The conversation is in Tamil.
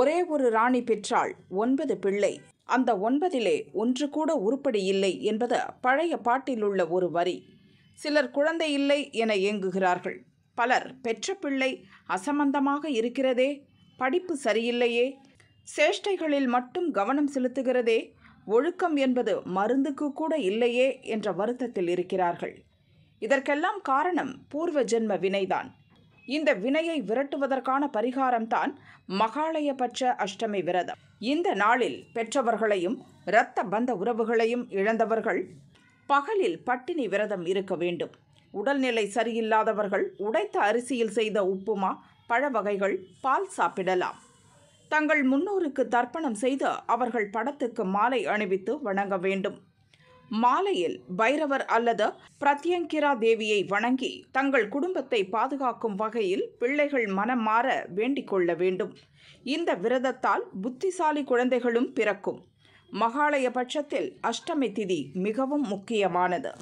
ஒரே ஒரு ராணி பெற்றால் ஒன்பது பிள்ளை அந்த ஒன்பதிலே ஒன்று கூட உருப்படி இல்லை என்பது பழைய பாட்டில் உள்ள ஒரு வரி சிலர் குழந்தை இல்லை என ஏங்குகிறார்கள் பலர் பெற்ற பிள்ளை அசம்பந்தமாக இருக்கிறதே படிப்பு சரியில்லையே சேஷ்டைகளில் மட்டும் கவனம் செலுத்துகிறதே ஒழுக்கம் என்பது மருந்துக்கு கூட இல்லையே என்ற வருத்தத்தில் இருக்கிறார்கள் இதற்கெல்லாம் காரணம் பூர்வ ஜென்ம வினைதான் இந்த வினையை விரட்டுவதற்கான பரிகாரம்தான் மகாலயபட்ச அஷ்டமி விரதம் இந்த நாளில் பெற்றவர்களையும் இரத்த பந்த உறவுகளையும் இழந்தவர்கள் பகலில் பட்டினி விரதம் இருக்க வேண்டும் உடல்நிலை சரியில்லாதவர்கள் உடைத்த அரிசியில் செய்த உப்புமா பழ வகைகள் பால் சாப்பிடலாம் தங்கள் முன்னோருக்கு தர்ப்பணம் செய்து அவர்கள் படத்துக்கு மாலை அணிவித்து வணங்க வேண்டும் மாலையில் பைரவர் அல்லது பிரத்யங்கிரா தேவியை வணங்கி தங்கள் குடும்பத்தை பாதுகாக்கும் வகையில் பிள்ளைகள் மனம் மாற வேண்டிக் கொள்ள வேண்டும் இந்த விரதத்தால் புத்திசாலி குழந்தைகளும் பிறக்கும் மகாலய பட்சத்தில் அஷ்டமி திதி மிகவும் முக்கியமானது